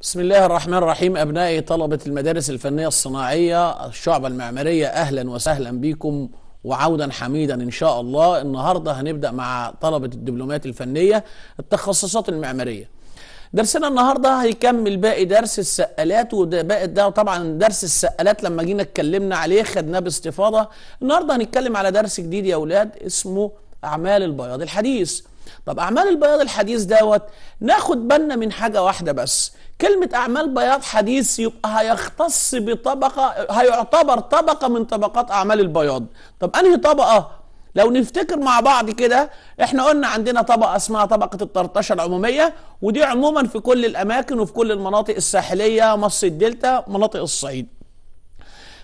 بسم الله الرحمن الرحيم أبنائي طلبة المدارس الفنية الصناعية الشعبة المعمارية أهلا وسهلا بكم وعودا حميدا إن شاء الله النهاردة هنبدأ مع طلبة الدبلومات الفنية التخصصات المعمارية درسنا النهاردة هيكمل باقي درس السقالات وده باقي ده طبعا درس السقالات لما جينا اتكلمنا عليه خدناه باستفاضة النهاردة هنتكلم على درس جديد يا أولاد اسمه أعمال البياض الحديث طب اعمال البياض الحديث دوت ناخد بالنا من حاجه واحده بس كلمه اعمال بياض حديث يبقى هيختص بطبقه هيعتبر طبقه من طبقات اعمال البياض طب انهي طبقه لو نفتكر مع بعض كده احنا قلنا عندنا طبقه اسمها طبقه الطرطشه العموميه ودي عموما في كل الاماكن وفي كل المناطق الساحليه مصر الدلتا مناطق الصعيد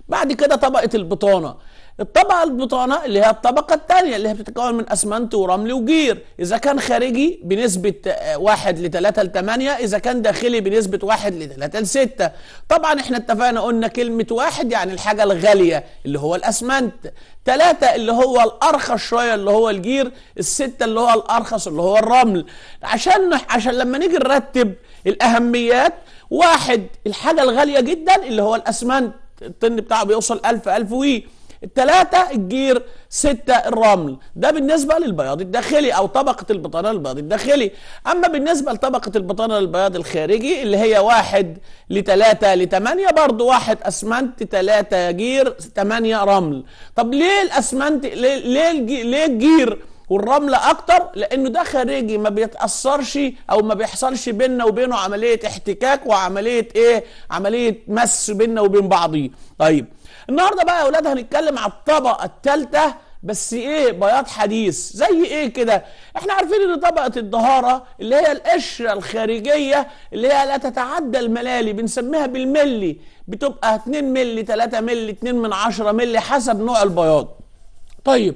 بعد كده طبقه البطانه الطبقة البطانة اللي هي الطبقة الثانية اللي هي بتتكون من أسمنت ورمل وجير إذا كان خارجي بنسبة 1 ل 3 ل 8 إذا كان داخلي بنسبة 1 ل 3 ل 6 طبعا احنا اتفقنا قلنا كلمة واحد يعني الحاجة الغالية اللي هو الأسمنت ثلاثة اللي هو الأرخص شوية اللي هو الجير الستة اللي هو الأرخص اللي هو الرمل عشان عشان لما نيجي نرتب الأهميات واحد الحاجة الغالية جدا اللي هو الأسمنت الطن بتاعه بيوصل 1000 1000 وي الثلاثة الجير ستة الرمل ده بالنسبة للبياض الداخلي أو طبقة البطانة البياض الداخلي أما بالنسبة لطبقة البطانة البياض الخارجي اللي هي واحد لتلاتة لتمانية برضو واحد أسمنت تلاتة جير تمانية رمل طب ليه الأسمنت ليه, ليه, ليه الجير والرمل اكتر لانه ده خارجي ما بيتاثرش او ما بيحصلش بيننا وبينه عمليه احتكاك وعمليه ايه عمليه مس بيننا وبين بعضيه طيب النهارده بقى يا اولاد هنتكلم على الطبقه الثالثه بس ايه بياض حديث زي ايه كده احنا عارفين ان طبقه الدهاره اللي هي القشره الخارجيه اللي هي لا تتعدى الملالي بنسميها بالملي بتبقى 2 ملي 3 ملي 2 من 10 ملي حسب نوع البياض طيب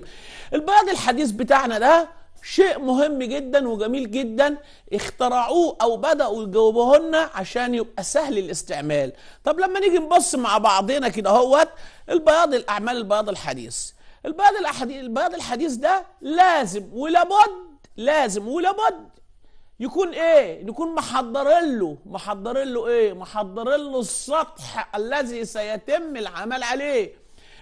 البياض الحديث بتاعنا ده شيء مهم جدا وجميل جدا اخترعوه او بداوا يجاوبوه لنا عشان يبقى سهل الاستعمال طب لما نيجي نبص مع بعضنا كده اهوت البياض الاعمال البياض الحديث البياض الحديث البياض الحديث ده لازم ولابد لازم ولابد يكون ايه نكون محضرين له محضرين له ايه محضرين له السطح الذي سيتم العمل عليه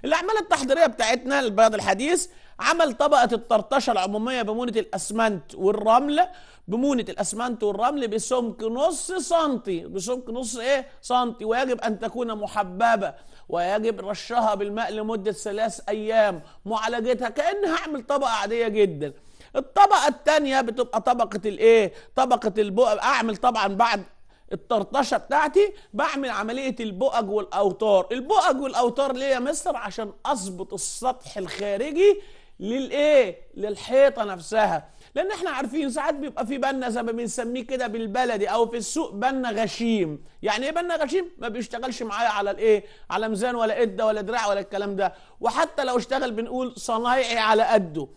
الاعمال التحضيريه بتاعتنا البياض الحديث عمل طبقة الطرطشة العمومية بمونة الأسمنت والرملة بمونة الأسمنت والرمل بسمك نص سنتي بسمك نص إيه سنتي ويجب أن تكون محببة ويجب رشها بالماء لمدة ثلاث أيام معالجتها كأنها أعمل طبقة عادية جدا الطبقة الثانية بتبقى طبقة الإيه طبقة البقع أعمل طبعا بعد الطرطشه بتاعتي بعمل عمليه البؤج والاوتار البؤج والاوتار ليه يا مستر عشان اظبط السطح الخارجي للايه للحيطه نفسها لان احنا عارفين ساعات بيبقى في بنا زي ما بنسميه كده بالبلدي او في السوق بنا غشيم يعني ايه بنا غشيم ما بيشتغلش معايا على الايه على ميزان ولا قده ولا دراع ولا الكلام ده وحتى لو اشتغل بنقول صنايعي على قده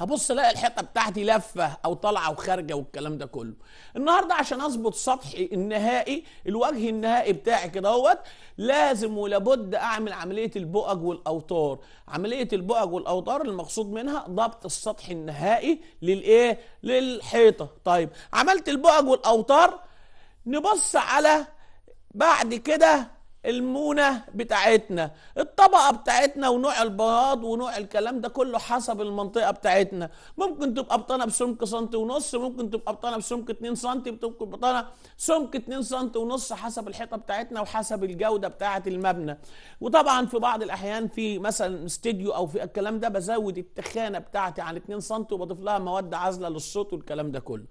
ابص الاقي الحيطه بتاعتي لفه او طالعه وخارجه والكلام ده كله النهارده عشان اظبط سطحي النهائي الوجه النهائي بتاعي كده اهوت لازم ولابد اعمل عمليه البؤج والاوتار عمليه البؤج والاوتار المقصود منها ضبط السطح النهائي للايه للحيطه طيب عملت البؤج والاوتار نبص على بعد كده المونه بتاعتنا الطبقه بتاعتنا ونوع البياض ونوع الكلام ده كله حسب المنطقه بتاعتنا ممكن تبقى بطانه بسمك سنتي ونص ممكن تبقى بطانه بسمك 2 سم بتبقى بطانه سمك 2 سم ونص حسب الحيطه بتاعتنا وحسب الجوده بتاعه المبنى وطبعا في بعض الاحيان في مثلا استديو او في الكلام ده بزود التخانه بتاعتي عن 2 سم وبضيف لها مواد عازله للصوت والكلام ده كله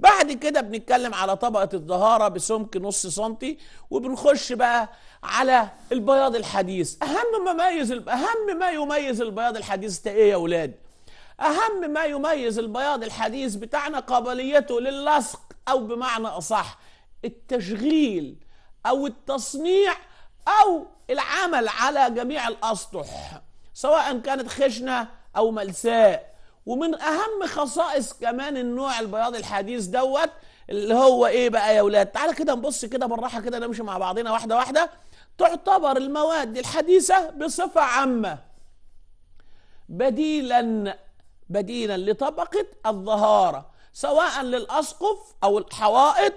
بعد كده بنتكلم على طبقة الظهارة بسمك نص سنتي وبنخش بقى على البياض الحديث أهم ما ميز أهم ما يميز البياض الحديث ده إيه يا ولاد؟ أهم ما يميز البياض الحديث بتاعنا قابليته للصق أو بمعنى أصح التشغيل أو التصنيع أو العمل على جميع الأسطح سواء كانت خشنة أو ملساء ومن اهم خصائص كمان النوع البياض الحديث دوت اللي هو ايه بقى يا ولاد تعالى كده نبص كده بالراحه كده نمشي مع بعضنا واحده واحده تعتبر المواد الحديثه بصفه عامه بديلا بديلا لطبقه الظهاره سواء للاسقف او الحوائط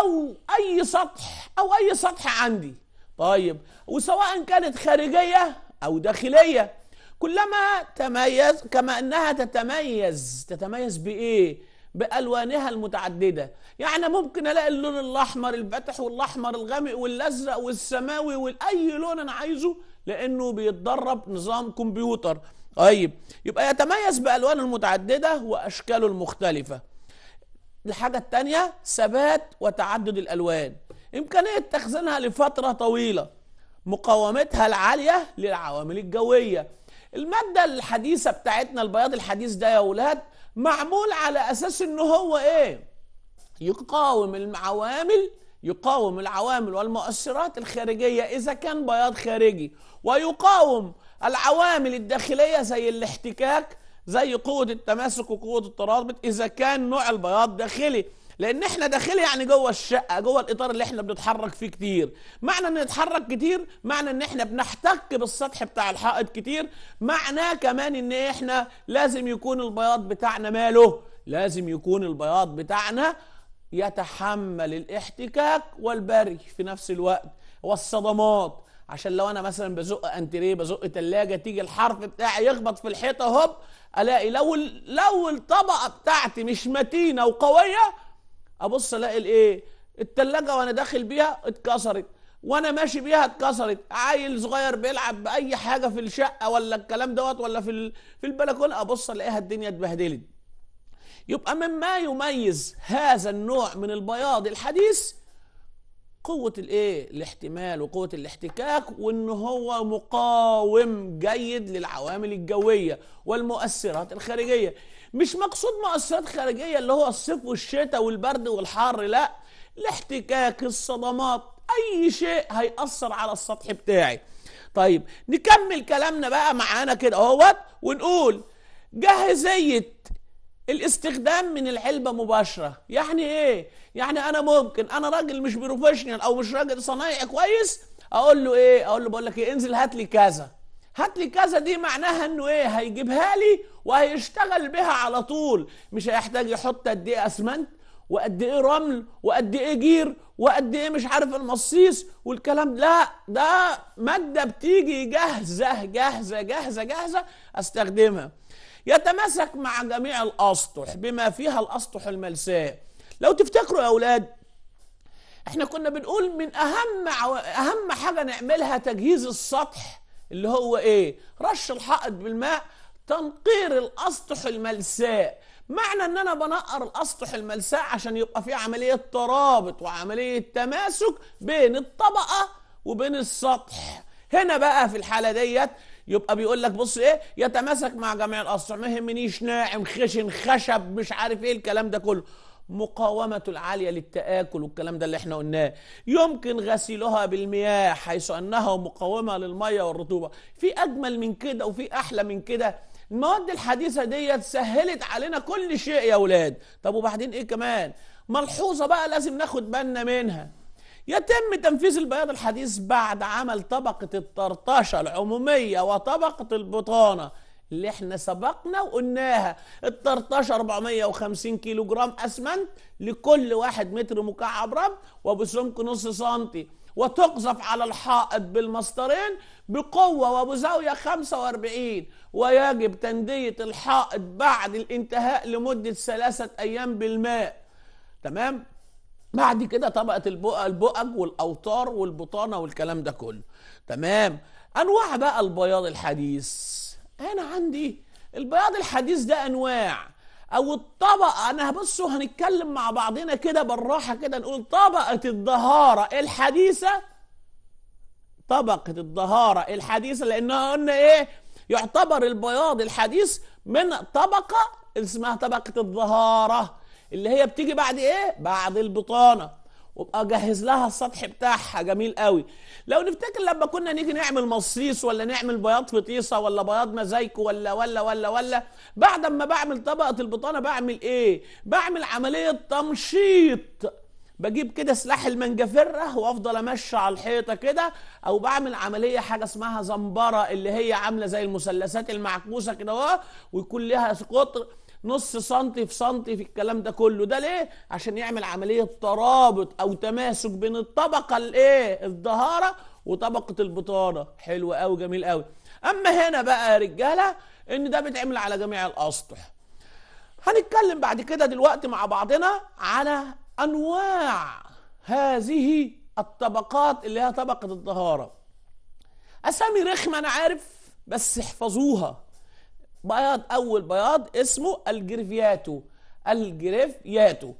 او اي سطح او اي سطح عندي طيب وسواء كانت خارجيه او داخليه كلما تميز كما انها تتميز تتميز بايه بالوانها المتعدده يعني ممكن الاقي اللون الاحمر الفاتح والاحمر الغامق والازرق والسماوي واي لون انا عايزه لانه بيتدرب نظام كمبيوتر طيب يبقى يتميز بالوانه المتعدده واشكاله المختلفه الحاجه الثانيه ثبات وتعدد الالوان امكانيه تخزينها لفتره طويله مقاومتها العاليه للعوامل الجويه المادة الحديثة بتاعتنا البياض الحديث ده يا ولاد معمول على أساس إن هو إيه؟ يقاوم العوامل يقاوم العوامل والمؤثرات الخارجية إذا كان بياض خارجي ويقاوم العوامل الداخلية زي الاحتكاك زي قوة التماسك وقوة الترابط إذا كان نوع البياض داخلي لان احنا داخل يعني جوه الشقه جوه الاطار اللي احنا بنتحرك فيه كتير معنى ان نتحرك كتير معنى ان احنا بنحتك بالسطح بتاع الحائط كتير معناه كمان ان احنا لازم يكون البياض بتاعنا ماله لازم يكون البياض بتاعنا يتحمل الاحتكاك والبري في نفس الوقت والصدمات عشان لو انا مثلا بزق انتريه بزق تلاجة تيجي الحرف بتاعي يخبط في الحيطه هوب الاقي لو لو الطبقه بتاعتي مش متينه وقويه ابص الاقي الايه التلاجة وانا داخل بيها اتكسرت وانا ماشي بيها اتكسرت عيل صغير بيلعب باي حاجه في الشقه ولا الكلام دوت ولا في في البلكونه ابص الاقيها الدنيا اتبهدلت يبقى مما يميز هذا النوع من البياض الحديث قوة الايه؟ الاحتمال وقوة الاحتكاك وان هو مقاوم جيد للعوامل الجوية والمؤثرات الخارجية، مش مقصود مؤثرات خارجيه اللي هو الصيف والشتاء والبرد والحر لا الاحتكاك الصدمات اي شيء هيأثر على السطح بتاعي طيب نكمل كلامنا بقى معانا كده اهوت ونقول جاهزيه الاستخدام من العلبه مباشره يعني ايه يعني انا ممكن انا راجل مش بروفيشنال او مش راجل صنايعي كويس اقول له ايه اقول له بقول لك ايه انزل هات لي كذا هات لي كذا دي معناها انه ايه هيجيبها لي وهيشتغل بها على طول مش هيحتاج يحط قد ايه اسمنت وقد ايه رمل وقد ايه جير وقد ايه مش عارف المصيص والكلام لا ده ماده بتيجي جاهزه جاهزه جاهزه جاهزه استخدمها يتماسك مع جميع الاسطح بما فيها الاسطح الملساء لو تفتكروا يا اولاد احنا كنا بنقول من اهم اهم حاجه نعملها تجهيز السطح اللي هو ايه رش الحائط بالماء تنقير الاسطح الملساء معنى ان انا بنقر الاسطح الملساء عشان يبقى في عمليه ترابط وعمليه تماسك بين الطبقه وبين السطح هنا بقى في الحاله ديت يبقى بيقول لك بص ايه يتماسك مع جميع الاسطح ما يهمنيش ناعم خشن خشب مش عارف ايه الكلام ده كله مقاومة العالية للتآكل والكلام ده اللي احنا قلناه يمكن غسيلها بالمياه حيث أنها مقاومة للمية والرطوبة في أجمل من كده وفي أحلى من كده المواد الحديثه ديت سهلت علينا كل شيء يا اولاد طب وبعدين ايه كمان ملحوظه بقى لازم ناخد بالنا منها يتم تنفيذ البياض الحديث بعد عمل طبقه الطرطشه العموميه وطبقه البطانه اللي احنا سبقنا وقلناها الطرطشة 450 كيلو جرام اسمنت لكل واحد متر مكعب رب وبسمك نص سنتي وتقذف على الحائط بالمسطرين بقوة وبزاوية 45 ويجب تندية الحائط بعد الانتهاء لمدة ثلاثة أيام بالماء تمام؟ بعد كده طبقة البؤ البؤج والأوتار والبطانة والكلام ده كله تمام؟ أنواع بقى البياض الحديث أنا عندي البياض الحديث ده أنواع او الطبقه انا بصوا هنتكلم مع بعضنا كده بالراحه كده نقول طبقه الظهاره الحديثه طبقه الظهاره الحديثه لانها قلنا ايه يعتبر البياض الحديث من طبقه اسمها طبقه الظهاره اللي هي بتيجي بعد ايه بعد البطانه وابقى اجهز لها السطح بتاعها جميل قوي لو نفتكر لما كنا نيجي نعمل مصيص ولا نعمل بياض فطيسه ولا بياض مزايكو ولا ولا ولا ولا بعد ما بعمل طبقه البطانه بعمل ايه بعمل عمليه تمشيط بجيب كده سلاح المنجفره وافضل امشي على الحيطه كده او بعمل عمليه حاجه اسمها زنبره اللي هي عامله زي المثلثات المعكوسه كده ويكون لها قطر نص سنتي في سنتي في الكلام ده كله ده ليه عشان يعمل عمليه ترابط او تماسك بين الطبقه الايه الظهارة وطبقه البطانه حلو او جميل قوي اما هنا بقى يا رجاله ان ده بيتعمل على جميع الاسطح هنتكلم بعد كده دلوقتي مع بعضنا على انواع هذه الطبقات اللي هي طبقه الظهارة اسامي رخمه انا عارف بس احفظوها بياض اول بياض اسمه الجريفياتو الجريفياتو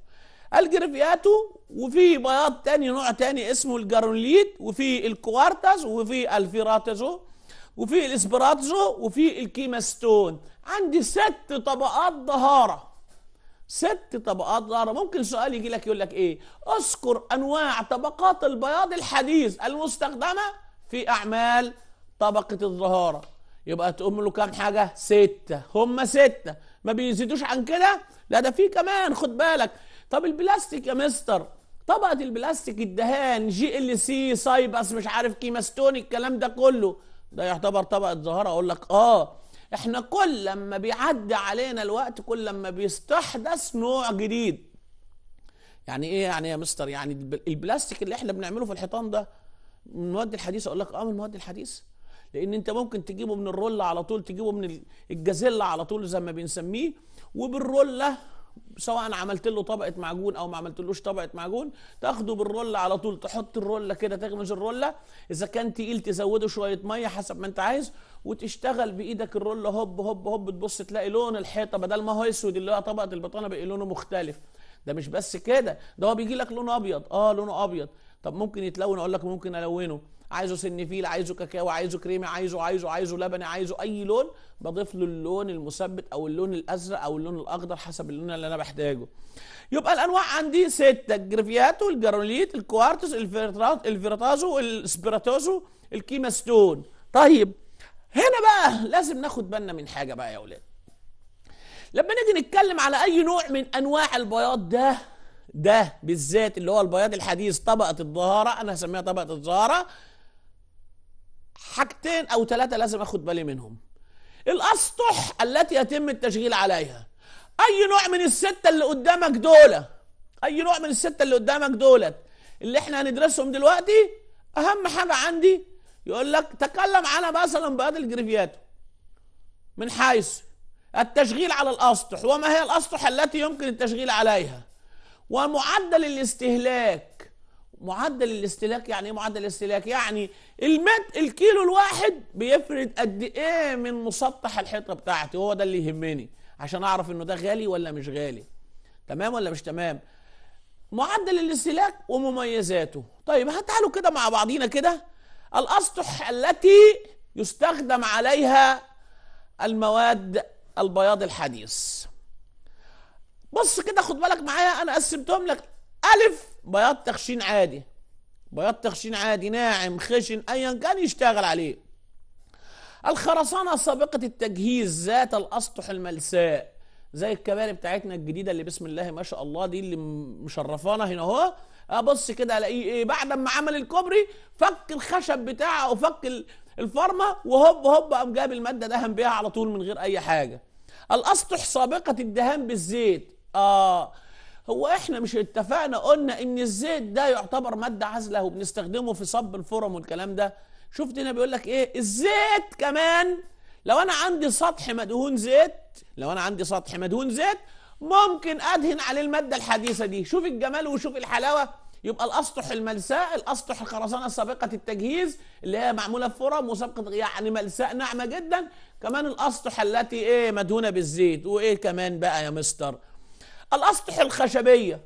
الجريفياتو وفي بياض تاني نوع تاني اسمه الجاروليت وفي الكوارتز وفي الفيراتزو وفي الاسبراتزو وفي الكيماستون عندي ست طبقات ظهارة ست طبقات ظهارة ممكن سؤال يجي لك يقول لك ايه اذكر انواع طبقات البياض الحديث المستخدمه في اعمال طبقه الظهاره يبقى تقوم له كام حاجه سته هم سته ما بيزيدوش عن كده لا ده في كمان خد بالك طب البلاستيك يا مستر طبقه البلاستيك الدهان جي ال سي سايبس مش عارف كيماستون الكلام ده كله ده يعتبر طبقه ظاهره اقول لك اه احنا كل لما بيعدي علينا الوقت كل لما بيستحدث نوع جديد يعني ايه يعني يا مستر يعني البلاستيك اللي احنا بنعمله في الحيطان ده من المواد الحديثه اقول لك اه من المواد الحديثه لان انت ممكن تجيبه من الرولة على طول تجيبه من الجازيلا على طول زي ما بنسميه وبالرولة سواء عملت له طبقه معجون او ما عملتلوش طبقه معجون تاخده بالروله على طول تحط الروله كده تغمز الروله اذا كان تقيل تزوده شويه ميه حسب ما انت عايز وتشتغل بايدك الروله هوب هوب هوب تبص تلاقي لون الحيطه بدل ما هو اسود اللي هو طبقه البطانه بقى لونه مختلف ده مش بس كده ده هو بيجي لك لون ابيض اه لونه ابيض طب ممكن يتلون اقول لك ممكن الونه عايزه سنفيل عايزه كاكاو عايزه كريمي عايزه عايزه عايزه لبني عايزه اي لون بضيف له اللون المثبت او اللون الازرق او اللون الاخضر حسب اللون اللي انا بحتاجه يبقى الانواع عندي سته الجرافياتو الجرانوليت الكوارتز الفيرتازو الاسبيراتوزو الكيماستون طيب هنا بقى لازم ناخد بالنا من حاجه بقى يا اولاد لما نيجي نتكلم على اي نوع من انواع البياض ده ده بالذات اللي هو البياض الحديث طبقه الظهاره انا هسميها طبقه الظهاره حاجتين او ثلاثه لازم اخد بالي منهم الاسطح التي يتم التشغيل عليها اي نوع من السته اللي قدامك دول اي نوع من السته اللي قدامك دولت اللي احنا هندرسهم دلوقتي اهم حاجه عندي يقول لك تكلم على مثلا بياض الجريفياتو من حيث التشغيل على الاسطح وما هي الاسطح التي يمكن التشغيل عليها ومعدل الاستهلاك معدل الاستهلاك يعني ايه معدل الاستهلاك يعني المت الكيلو الواحد بيفرد قد ايه من مسطح الحيطه بتاعتي هو ده اللي يهمني عشان اعرف انه ده غالي ولا مش غالي تمام ولا مش تمام معدل الاستهلاك ومميزاته طيب هتعالوا كده مع بعضينا كده الاسطح التي يستخدم عليها المواد البياض الحديث بص كده خد بالك معايا انا قسمتهم لك ألف بياض تخشين عادي بياض تخشين عادي ناعم خشن أيا كان يشتغل عليه الخرسانة سابقة التجهيز ذات الأسطح الملساء زي الكباري بتاعتنا الجديدة اللي بسم الله ما شاء الله دي اللي مشرفانا هنا اهو ابص آه، كده الاقيه ايه بعد ما عمل الكوبري فك الخشب بتاعه أو فك الفرمة وهوب هوب قام جاب المادة دهن بيها على طول من غير أي حاجة الأسطح سابقة الدهان بالزيت آه هو احنا مش اتفقنا قلنا ان الزيت ده يعتبر ماده عازله وبنستخدمه في صب الفرم والكلام ده شفت هنا بيقول لك ايه الزيت كمان لو انا عندي سطح مدهون زيت لو انا عندي سطح مدهون زيت ممكن ادهن عليه الماده الحديثه دي شوف الجمال وشوف الحلاوه يبقى الاسطح الملساء الاسطح الخرسانه السابقه التجهيز اللي هي معموله بفرم وسابقه يعني ملساء ناعمه جدا كمان الاسطح التي ايه مدهونه بالزيت وايه كمان بقى يا مستر الاسطح الخشبيه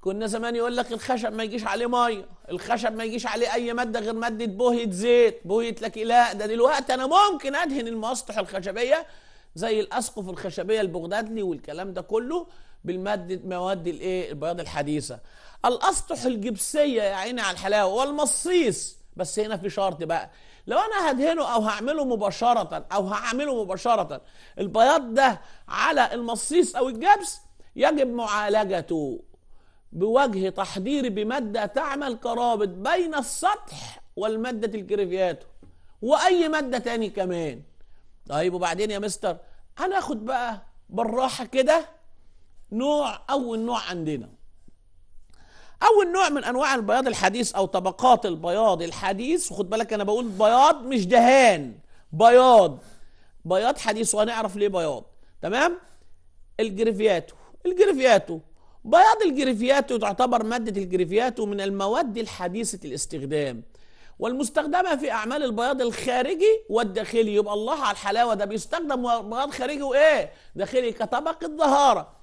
كنا زمان يقول لك الخشب ما يجيش عليه ميه الخشب ما يجيش عليه اي ماده غير ماده بوهيه زيت لك لا ده دلوقتي انا ممكن ادهن المسطح الخشبيه زي الاسقف الخشبيه البغدادي والكلام ده كله بالماده مواد الايه البياض الحديثه الاسطح الجبسيه يا عيني على الحلاوه والمصيص بس هنا في شرط بقى لو انا هدهنه او هعمله مباشره او هعمله مباشره البياض ده على المصيص او الجبس يجب معالجته بوجه تحضيري بماده تعمل كرابط بين السطح والماده الكريفياتو واي ماده تاني كمان طيب وبعدين يا مستر هناخد بقى بالراحه كده نوع اول نوع عندنا اول نوع من انواع البياض الحديث او طبقات البياض الحديث وخد بالك انا بقول بياض مش دهان بياض بياض حديث وهنعرف ليه بياض تمام الجريفياتو الجريفياتو بياض الجريفياتو تعتبر مادة الجريفياتو من المواد الحديثة الاستخدام والمستخدمة في أعمال البياض الخارجي والداخلي يبقى الله على الحلاوة ده بيستخدم بياض خارجي وإيه داخلي كطبقة ظهارة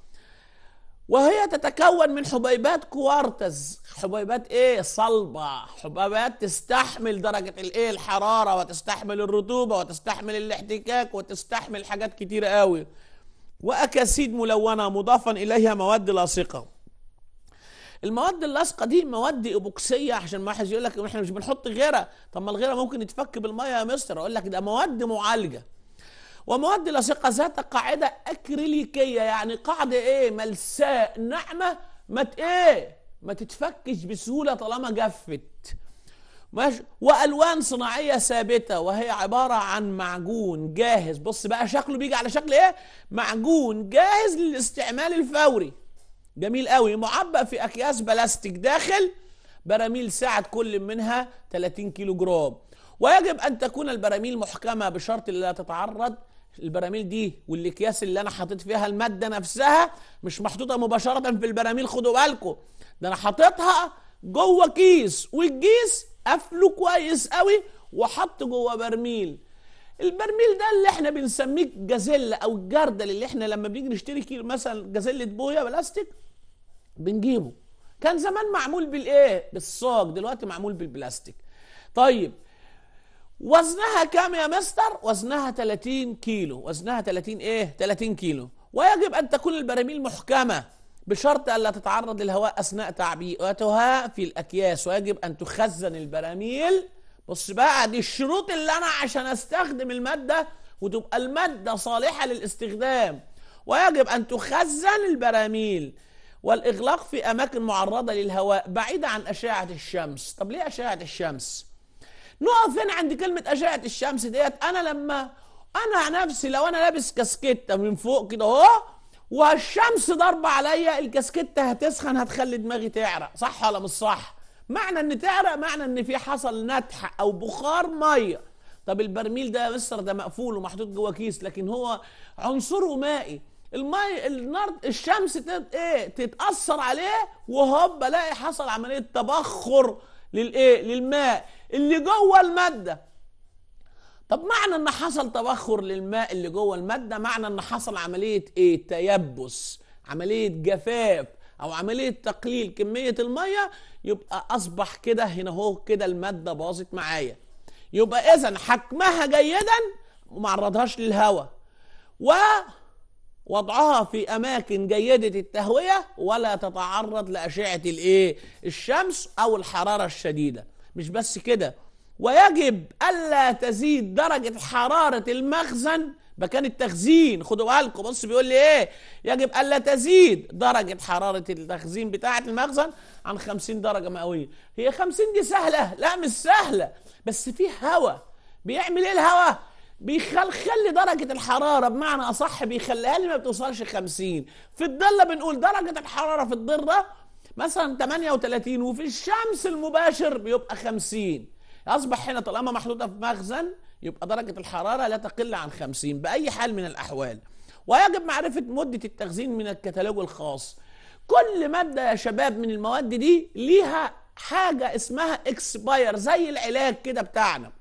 وهي تتكون من حبيبات كوارتز حبيبات ايه صلبة حبيبات تستحمل درجة الايه الحرارة وتستحمل الرطوبة وتستحمل الاحتكاك وتستحمل حاجات كتيرة قوي واكاسيد ملونة مضافا اليها مواد لاصقة المواد اللاصقة دي مواد ايبوكسية عشان ما حد يقول لك احنا مش بنحط غيرها طب ما الغيرة ممكن يتفك بالمية يا مستر اقول لك ده مواد معالجة ومواد لاصقه ذات قاعدة أكريليكية يعني قاعدة إيه ملساء ناعمة ما إيه ما تتفكش بسهولة طالما جفت ماشي والوان صناعيه ثابته وهي عباره عن معجون جاهز بص بقى شكله بيجي على شكل ايه معجون جاهز للاستعمال الفوري جميل قوي معبأ في اكياس بلاستيك داخل براميل ساعة كل منها 30 كيلو جرام ويجب ان تكون البراميل محكمه بشرط لا تتعرض البراميل دي والاكياس اللي انا حاطط فيها الماده نفسها مش محطوطه مباشره في البراميل خدوا بالكم ده انا حاططها جوه كيس والكيس قافله كويس قوي وحط جوه برميل البرميل ده اللي احنا بنسميه جازيلا او الجردل اللي احنا لما بنيجي نشتري كيلو مثلا جازيله بويا بلاستيك بنجيبه كان زمان معمول بالايه بالصاج دلوقتي معمول بالبلاستيك طيب وزنها كام يا مستر وزنها 30 كيلو وزنها 30 ايه 30 كيلو ويجب ان تكون البراميل محكمه بشرط الا تتعرض للهواء اثناء تعبئتها في الاكياس ويجب ان تخزن البراميل بص بقى دي الشروط اللي انا عشان استخدم الماده وتبقى الماده صالحه للاستخدام ويجب ان تخزن البراميل والاغلاق في اماكن معرضه للهواء بعيده عن اشعه الشمس طب ليه اشعه الشمس نقف هنا عند كلمه اشعه الشمس ديت انا لما انا نفسي لو انا لابس كاسكيتة من فوق كده اهو والشمس ضاربه عليا الكاسكيتة هتسخن هتخلي دماغي تعرق صح ولا مش صح معنى ان تعرق معنى ان في حصل نتح او بخار ميه طب البرميل ده يا مستر ده مقفول ومحطوط جوه كيس لكن هو عنصره مائي المي النار الشمس تت... ايه تتاثر عليه وهوب الاقي حصل عمليه تبخر للايه للماء اللي جوه الماده طب معنى ان حصل تبخر للماء اللي جوه الماده معنى ان حصل عمليه ايه تيبس عمليه جفاف او عمليه تقليل كميه الميه يبقى اصبح كده هنا هو كده الماده باظت معايا يبقى اذا حكمها جيدا وما عرضهاش للهواء و وضعها في اماكن جيده التهويه ولا تتعرض لاشعه الايه الشمس او الحراره الشديده مش بس كده ويجب الا تزيد درجه حراره المخزن مكان التخزين خدوا بالكم بص بيقول لي ايه يجب الا تزيد درجه حراره التخزين بتاعه المخزن عن 50 درجه مئويه هي 50 دي سهله لا مش سهله بس في هواء بيعمل ايه الهواء بيخلي درجة الحرارة بمعنى أصح بيخليها لي ما بتوصلش 50 في الضلة بنقول درجة الحرارة في الضرة مثلا 38 وفي الشمس المباشر بيبقى 50 أصبح هنا طالما محطوطة في مخزن يبقى درجة الحرارة لا تقل عن 50 بأي حال من الأحوال ويجب معرفة مدة التخزين من الكتالوج الخاص كل مادة يا شباب من المواد دي ليها حاجة اسمها اكسباير زي العلاج كده بتاعنا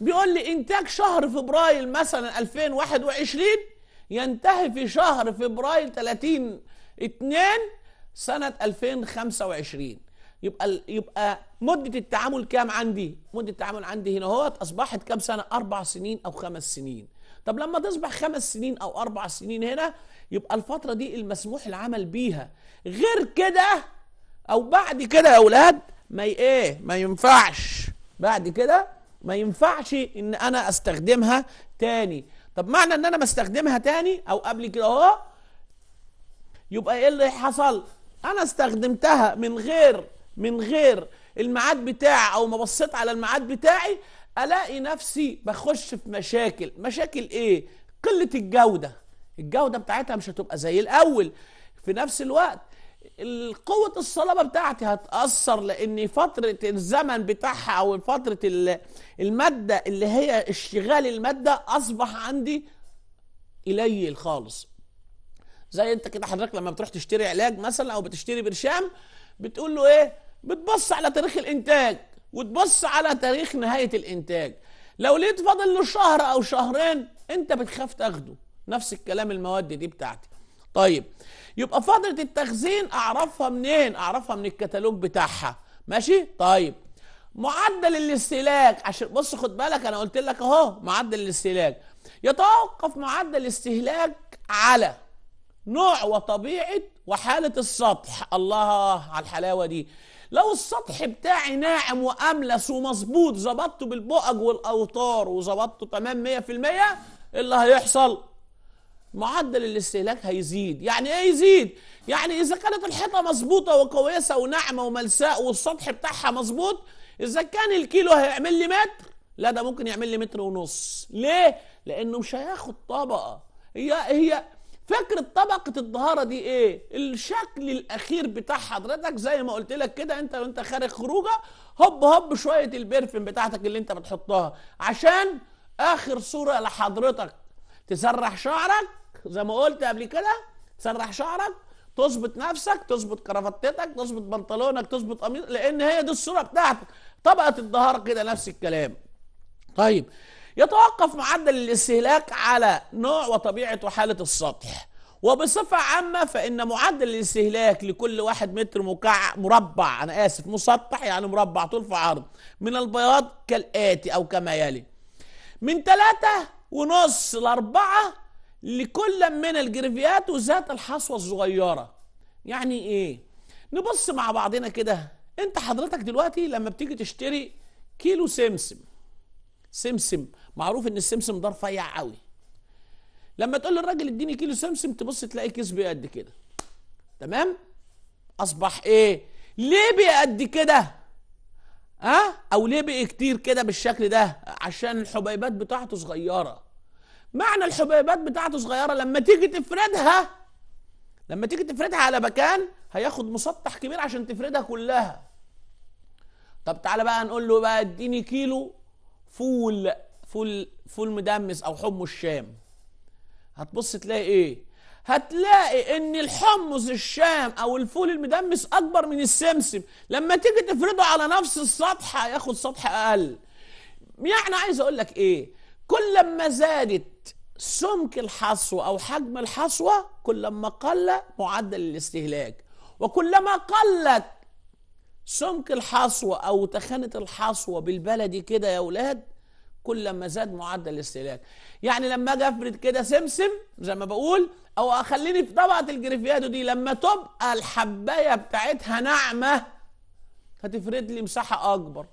بيقول لي انتاج شهر فبراير مثلا 2021 ينتهي في شهر فبراير 30 2 سنه 2025 يبقى يبقى مده التعامل كام عندي مده التعامل عندي هنا اهوت اصبحت كام سنه اربع سنين او خمس سنين طب لما تصبح خمس سنين او اربع سنين هنا يبقى الفتره دي المسموح العمل بيها غير كده او بعد كده يا اولاد ما ايه ما ينفعش بعد كده ما ينفعش ان انا استخدمها تاني طب معنى ان انا بستخدمها تاني او قبل كده اهو يبقى ايه اللي حصل انا استخدمتها من غير من غير الميعاد بتاعي او ما بصيت على الميعاد بتاعي الاقي نفسي بخش في مشاكل مشاكل ايه قله الجوده الجوده بتاعتها مش هتبقى زي الاول في نفس الوقت قوة الصلابة بتاعتي هتأثر لأن فترة الزمن بتاعها أو فترة المادة اللي هي اشتغال المادة أصبح عندي قليل خالص زي انت كده حضرتك لما بتروح تشتري علاج مثلا او بتشتري برشام بتقول له ايه بتبص على تاريخ الانتاج وتبص على تاريخ نهايه الانتاج لو لقيت فاضل له شهر او شهرين انت بتخاف تاخده نفس الكلام المواد دي بتاعتي طيب يبقى فتره التخزين اعرفها منين اعرفها من الكتالوج بتاعها ماشي طيب معدل الاستهلاك عشان بص خد بالك انا قلت لك اهو معدل الاستهلاك يتوقف معدل الاستهلاك على نوع وطبيعه وحاله السطح الله على الحلاوه دي لو السطح بتاعي ناعم واملس ومظبوط ظبطته بالبؤج والاوتار وظبطته تمام 100% إيه اللي هيحصل معدل الاستهلاك هيزيد يعني ايه يزيد يعني اذا كانت الحيطه مظبوطه وكويسه وناعمه وملساء والسطح بتاعها مظبوط اذا كان الكيلو هيعمل لي متر لا ده ممكن يعمل لي متر ونص ليه لانه مش هياخد طبقه هي هي فكرة طبقة الظهارة دي ايه؟ الشكل الأخير بتاع حضرتك زي ما قلت لك كده أنت وأنت خارج خروجة هب هب شوية البرفم بتاعتك اللي أنت بتحطها عشان آخر صورة لحضرتك تسرح شعرك زي ما قلت قبل كده تسرح شعرك تظبط نفسك تظبط كرافتتك تظبط بنطلونك تظبط قميص لأن هي دي الصورة بتاعتك طبقة الظهر كده نفس الكلام طيب يتوقف معدل الاستهلاك على نوع وطبيعة وحالة السطح وبصفة عامة فإن معدل الاستهلاك لكل واحد متر مكع مربع أنا آسف مسطح يعني مربع طول في عرض من البياض كالآتي أو كما يلي من ثلاثة ونص لأربعة لكل من الجريفيات وذات الحصوة الصغيرة يعني إيه؟ نبص مع بعضنا كده انت حضرتك دلوقتي لما بتيجي تشتري كيلو سمسم سمسم معروف ان السمسم ده رفيع قوي لما تقول للراجل اديني كيلو سمسم تبص تلاقي كيس بيقد كده تمام اصبح ايه ليه بيقد كده ها أه؟ او ليه بقى كتير كده بالشكل ده عشان الحبيبات بتاعته صغيره معنى الحبيبات بتاعته صغيره لما تيجي تفردها لما تيجي تفردها على مكان هياخد مسطح كبير عشان تفردها كلها طب تعالى بقى نقول له بقى اديني كيلو فول فول فول مدمس او حمص الشام هتبص تلاقي ايه هتلاقي ان الحمص الشام او الفول المدمس اكبر من السمسم لما تيجي تفرضه على نفس السطح هياخد سطح اقل يعني عايز اقول لك ايه كل ما زادت سمك الحصوه او حجم الحصوه كل ما قل معدل الاستهلاك وكلما قلت سمك الحصوة أو تخانة الحصوة بالبلدي كده يا ولاد كل ما زاد معدل الاستهلاك يعني لما اجي افرد كده سمسم زي ما بقول او اخليني في طبقه الجريفيادو دي لما تبقى الحبايه بتاعتها ناعمه هتفرد لي مساحه اكبر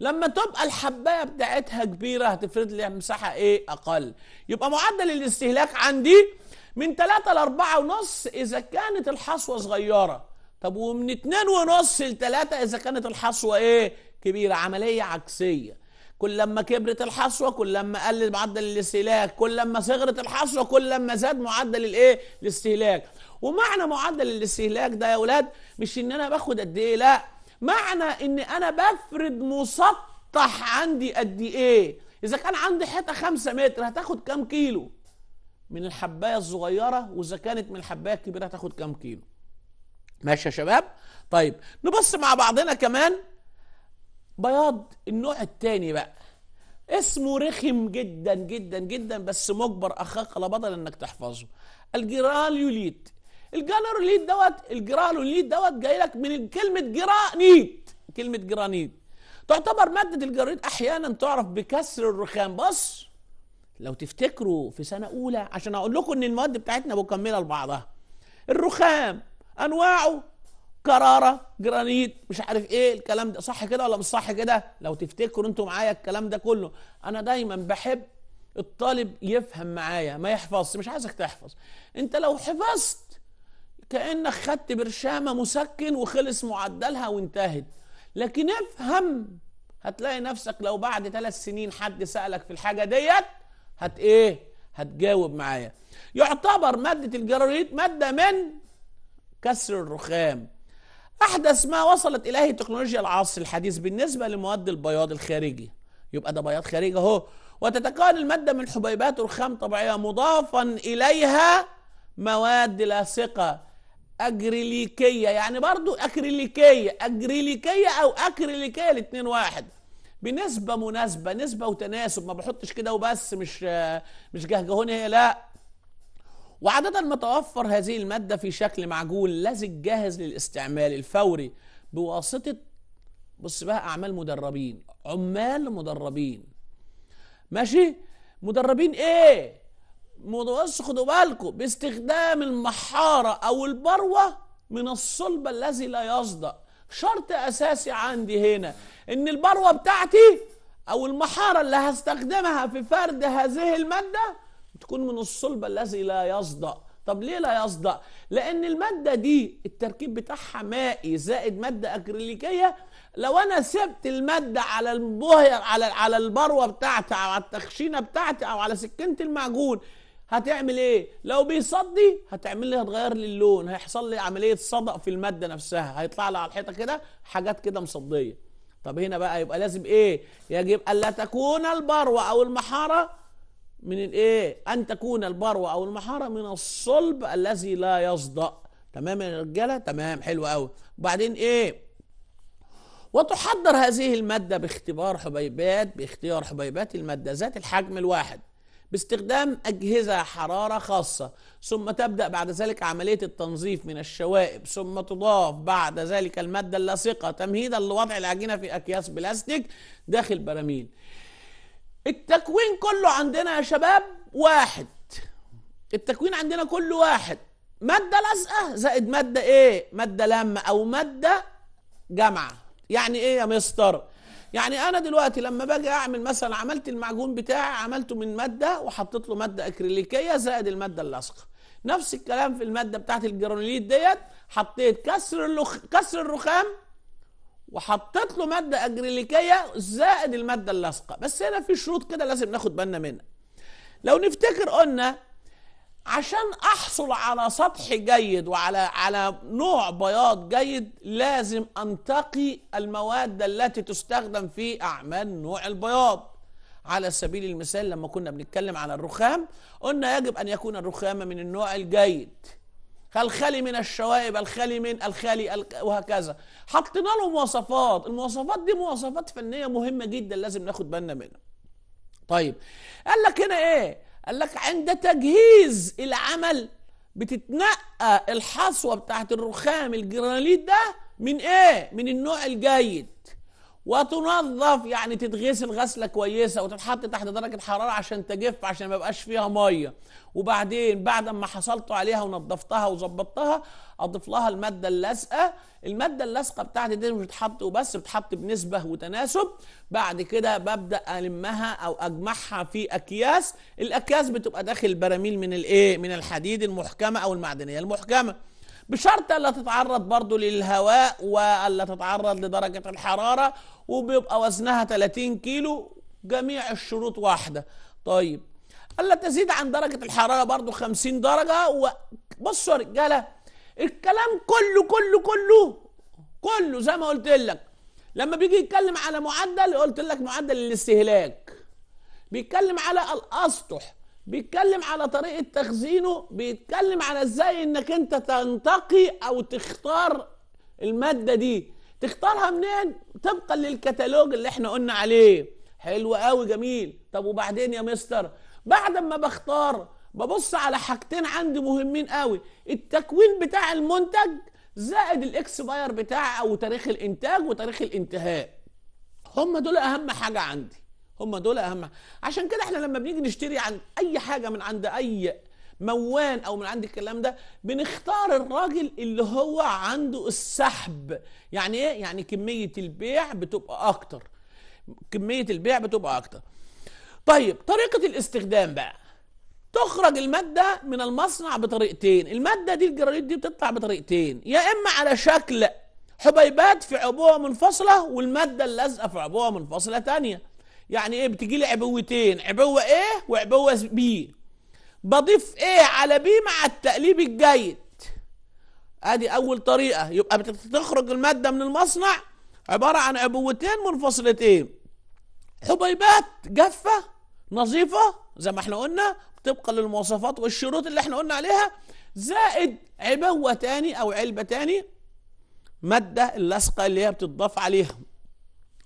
لما تبقى الحبايه بتاعتها كبيره هتفرد لي مساحه ايه اقل يبقى معدل الاستهلاك عندي من 3 ل 4.5 ونص اذا كانت الحصوه صغيره طب ومن اتنين ونص لتلاتة اذا كانت الحصوة ايه كبيرة عملية عكسية كل لما كبرت الحصوة كل لما قل معدل الاستهلاك كل لما صغرت الحصوة كل لما زاد معدل الايه الاستهلاك ومعنى معدل الاستهلاك ده يا اولاد مش ان انا باخد قد ايه لا معنى ان انا بفرد مسطح عندي قد ايه اذا كان عندي حيطه 5 متر هتاخد كام كيلو من الحبايه الصغيره واذا كانت من الحبايه الكبيره هتاخد كام كيلو ماشي يا شباب طيب نبص مع بعضنا كمان بياض النوع الثاني بقى اسمه رخم جدا جدا جدا بس مجبر اخاك بدل انك تحفظه الجراليوليت الجراليوليت دوت الجراليوليت دوت جاي لك من كلمه جرانيت كلمه جرانيت تعتبر ماده الجرانيت احيانا تعرف بكسر الرخام بص لو تفتكروا في سنه اولى عشان اقول لكم ان المواد بتاعتنا مكمله لبعضها الرخام انواعه كراره جرانيت مش عارف ايه الكلام ده صح كده ولا مش صح كده لو تفتكروا انتوا معايا الكلام ده كله انا دايما بحب الطالب يفهم معايا ما يحفظش مش عايزك تحفظ انت لو حفظت كانك خدت برشامه مسكن وخلص معدلها وانتهت لكن افهم هتلاقي نفسك لو بعد ثلاث سنين حد سالك في الحاجه ديت هت ايه هتجاوب معايا يعتبر ماده الجرانيت ماده من كسر الرخام احدث ما وصلت اليه تكنولوجيا العصر الحديث بالنسبه لمواد البياض الخارجي يبقى ده بياض خارجي اهو وتتكون الماده من حبيبات رخام طبيعيه مضافا اليها مواد لاصقه اجريليكيه يعني برضو اكريليكيه اجريليكيه او اكريليكيه الاثنين واحد بنسبه مناسبه نسبه وتناسب ما بحطش كده وبس مش مش جهجهوني هي لا وعادة ما توفر هذه المادة في شكل معجون لزج جاهز للاستعمال الفوري بواسطة بص بقى أعمال مدربين عمال مدربين ماشي مدربين إيه؟ بص خدوا بالكم باستخدام المحارة أو البروة من الصلب الذي لا يصدأ شرط أساسي عندي هنا إن البروة بتاعتي أو المحارة اللي هستخدمها في فرد هذه المادة تكون من الصلب الذي لا يصدأ طب ليه لا يصدأ؟ لأن المادة دي التركيب بتاعها مائي زائد مادة أكريليكية لو أنا سبت المادة على البوهية على على البروة بتاعتي أو على التخشينة بتاعتي أو على سكينة المعجون هتعمل إيه؟ لو بيصدي هتعمل لي هتغير لي اللون هيحصل لي عملية صدأ في المادة نفسها هيطلع لي على الحيطة كده حاجات كده مصدية. طب هنا بقى يبقى لازم إيه؟ يجب ألا تكون البروة أو المحارة من الايه ان تكون البروه او المحاره من الصلب الذي لا يصدأ تمام يا رجاله تمام حلو قوي وبعدين ايه وتحضر هذه الماده باختبار حبيبات باختيار حبيبات الماده ذات الحجم الواحد باستخدام أجهزة حرارة خاصة ثم تبدأ بعد ذلك عملية التنظيف من الشوائب ثم تضاف بعد ذلك المادة اللاصقة تمهيدا لوضع العجينة في أكياس بلاستيك داخل براميل التكوين كله عندنا يا شباب واحد التكوين عندنا كله واحد ماده لازقه زائد ماده ايه ماده لامه او ماده جامعه يعني ايه يا مستر يعني انا دلوقتي لما باجي اعمل مثلا عملت المعجون بتاعي عملته من ماده وحطيت له ماده اكريليكيه زائد الماده اللاصقه نفس الكلام في الماده بتاعت الجرانوليت ديت حطيت كسر اللخ... كسر الرخام وحطيت له ماده اجريليكيه زائد الماده اللاصقه بس هنا في شروط كده لازم ناخد بالنا منها لو نفتكر قلنا عشان احصل على سطح جيد وعلى على نوع بياض جيد لازم انتقي المواد التي تستخدم في اعمال نوع البياض على سبيل المثال لما كنا بنتكلم على الرخام قلنا يجب ان يكون الرخام من النوع الجيد الخالي من الشوائب الخالي من الخالي وهكذا حطينا له مواصفات المواصفات دي مواصفات فنيه مهمه جدا لازم ناخد بالنا منها طيب قال لك هنا ايه قال لك عند تجهيز العمل بتتنقى الحصوه بتاعت الرخام الجرانيت ده من ايه من النوع الجيد وتنظف يعني تتغسل غسله كويسه وتتحط تحت درجه حراره عشان تجف عشان ما يبقاش فيها ميه وبعدين بعد ما حصلت عليها ونظفتها وظبطتها اضيف لها الماده اللاصقه الماده اللاصقه بتاعتي دي مش بتتحط وبس بتتحط بنسبه وتناسب بعد كده ببدا المها او اجمعها في اكياس الاكياس بتبقى داخل براميل من الايه من الحديد المحكمه او المعدنيه المحكمه بشرط الا تتعرض برضه للهواء والا تتعرض لدرجه الحراره وبيبقى وزنها 30 كيلو جميع الشروط واحده طيب الا تزيد عن درجه الحراره برضه 50 درجه وبصوا يا رجاله الكلام كله كله كله كله زي ما قلت لك لما بيجي يتكلم على معدل قلت لك معدل الاستهلاك بيتكلم على الاسطح بيتكلم على طريقه تخزينه بيتكلم على ازاي انك انت تنتقي او تختار الماده دي تختارها منين طبقا للكتالوج اللي احنا قلنا عليه حلو قوي جميل طب وبعدين يا مستر بعد ما بختار ببص على حاجتين عندي مهمين قوي التكوين بتاع المنتج زائد الاكس باير بتاعه او تاريخ الانتاج وتاريخ الانتهاء هم دول اهم حاجه عندي هم دول اهم عشان كده احنا لما بنيجي نشتري عن اي حاجه من عند اي موان او من عند الكلام ده بنختار الراجل اللي هو عنده السحب يعني ايه يعني كميه البيع بتبقى اكتر كميه البيع بتبقى اكتر طيب طريقه الاستخدام بقى تخرج المادة من المصنع بطريقتين المادة دي الجرانيت دي بتطلع بطريقتين يا إما على شكل حبيبات في عبوة منفصلة والمادة اللازقة في عبوة منفصلة تانية يعني ايه بتجي لي عبوتين عبوه ايه وعبوه بي بضيف ايه على بي مع التقليب الجيد ادي اول طريقه يبقى بتخرج الماده من المصنع عباره عن عبوتين منفصلتين حبيبات جافه نظيفه زي ما احنا قلنا طبقا للمواصفات والشروط اللي احنا قلنا عليها زائد عبوه تاني او علبه تاني ماده اللاصقه اللي هي بتضاف عليها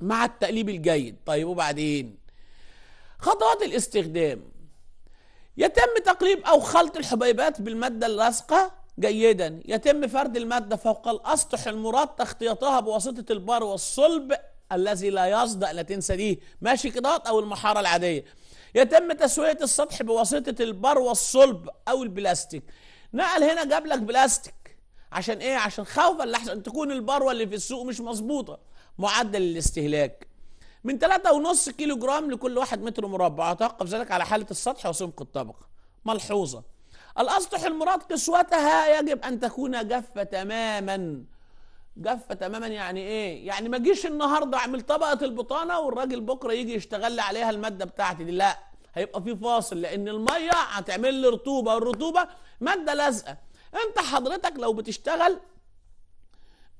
مع التقليب الجيد طيب وبعدين خطوات الاستخدام يتم تقليب او خلط الحبيبات بالماده اللاصقه جيدا يتم فرد الماده فوق الاسطح المراد تخطيطها بواسطه البار والصلب الذي لا يصدأ لا تنسى دي ماشي كده او المحاره العاديه يتم تسويه السطح بواسطه البر والصلب او البلاستيك نقل هنا جاب لك بلاستيك عشان ايه عشان خوفا ان تكون البروه اللي في السوق مش مظبوطه معدل الاستهلاك من 3.5 كيلو جرام لكل واحد متر مربع وتوقف ذلك على حالة السطح وسمك الطبقة ملحوظة الأسطح المراد كسوتها يجب أن تكون جافة تماما جافة تماما يعني إيه؟ يعني ما أجيش النهاردة أعمل طبقة البطانة والراجل بكرة يجي يشتغل عليها المادة بتاعتي دي لا هيبقى في فاصل لأن المية هتعمل لي رطوبة والرطوبة مادة لازقة أنت حضرتك لو بتشتغل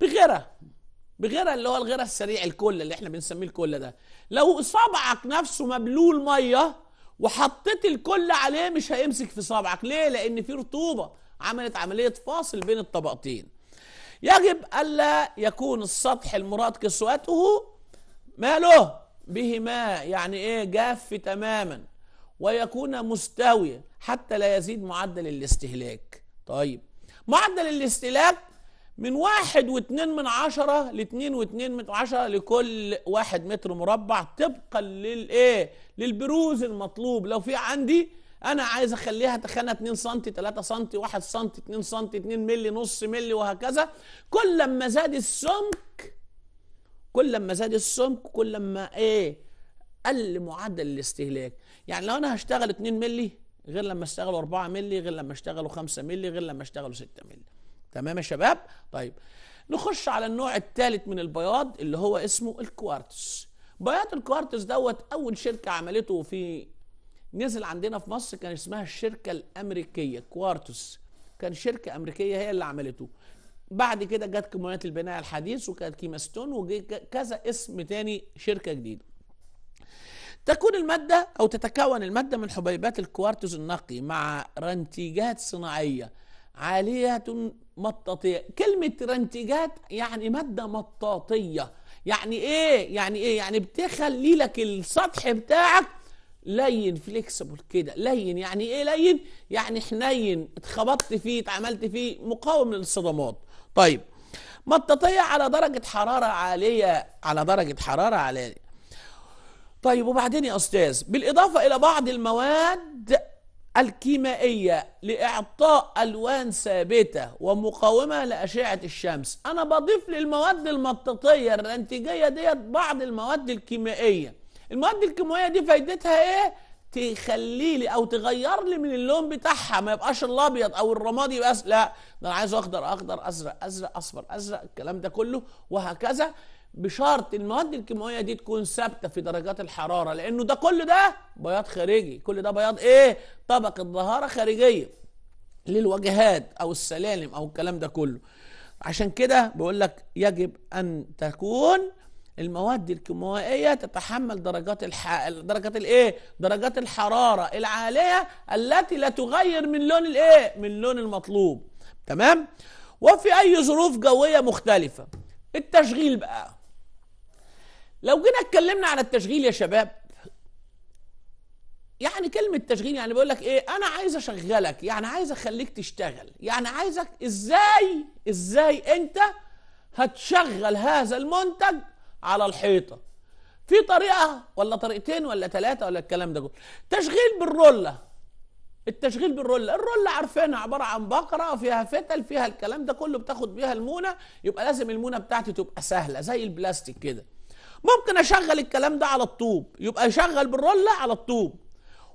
بغيرها بغيرها اللي هو الغيرة السريع الكل اللي احنا بنسميه الكل ده لو صبعك نفسه مبلول ميه وحطيت الكل عليه مش هيمسك في صبعك ليه لان في رطوبه عملت عمليه فاصل بين الطبقتين يجب الا يكون السطح المراد كسوته ماله به ماء يعني ايه جاف تماما ويكون مستويا حتى لا يزيد معدل الاستهلاك طيب معدل الاستهلاك من واحد واتنين من عشرة لاتنين واتنين من عشرة لكل واحد متر مربع طبقا للايه للبروز المطلوب لو في عندي انا عايز اخليها تخانه 2 سم 3 سم 1 سم 2 سم 2 مللي نص مللي وهكذا كل لما زاد السمك كل لما زاد السمك كل لما ايه قل معدل الاستهلاك يعني لو انا هشتغل 2 مللي غير لما اشتغلوا 4 مللي غير لما اشتغلوا 5 مللي غير لما اشتغلوا 6 مللي تمام يا شباب طيب نخش على النوع الثالث من البياض اللي هو اسمه الكوارتز بياض الكوارتز دوت اول شركه عملته في نزل عندنا في مصر كان اسمها الشركه الامريكيه كوارتز كان شركه امريكيه هي اللي عملته بعد كده جت كميات البناء الحديث وكانت كيماستون كذا اسم تاني شركه جديده تكون المادة أو تتكون المادة من حبيبات الكوارتز النقي مع رنتيجات صناعية عالية مطاطية كلمة رنتجات يعني مادة مطاطية يعني ايه يعني ايه يعني بتخلي لك السطح بتاعك لين فليكسبل كده لين يعني ايه لين يعني حنين اتخبطت فيه اتعملت فيه مقاوم للصدمات طيب مطاطية على درجة حرارة عالية على درجة حرارة عالية طيب وبعدين يا استاذ بالاضافة الى بعض المواد الكيمائية لإعطاء ألوان ثابتة ومقاومة لأشعة الشمس أنا بضيف للمواد المطاطية الرنتجية ديت بعض المواد الكيميائية المواد الكيميائية دي فايدتها إيه؟ تخلي لي أو تغير لي من اللون بتاعها ما يبقاش الأبيض أو الرمادي بس لا ده أنا عايز أخضر أخضر أزرق أزرق أصفر أزرق الكلام ده كله وهكذا بشرط المواد الكيماويه دي تكون ثابته في درجات الحراره لانه ده كل ده بياض خارجي كل ده بياض ايه طبقه ظهاره خارجيه للواجهات او السلالم او الكلام ده كله عشان كده بقول لك يجب ان تكون المواد الكيميائيه تتحمل درجات الح... درجات الايه درجات الحراره العاليه التي لا تغير من لون الايه من لون المطلوب تمام وفي اي ظروف جويه مختلفه التشغيل بقى لو جينا اتكلمنا على التشغيل يا شباب يعني كلمة تشغيل يعني بيقول لك ايه انا عايز اشغلك يعني عايز اخليك تشتغل يعني عايزك ازاي ازاي انت هتشغل هذا المنتج على الحيطة في طريقة ولا طريقتين ولا ثلاثة ولا الكلام ده كله تشغيل بالرولة التشغيل بالرولة الرولة عارفينها عبارة عن بقرة فيها فتل فيها الكلام ده كله بتاخد بيها المونة يبقى لازم المونة بتاعتي تبقى سهلة زي البلاستيك كده ممكن اشغل الكلام ده على الطوب يبقى شغل بالرولة على الطوب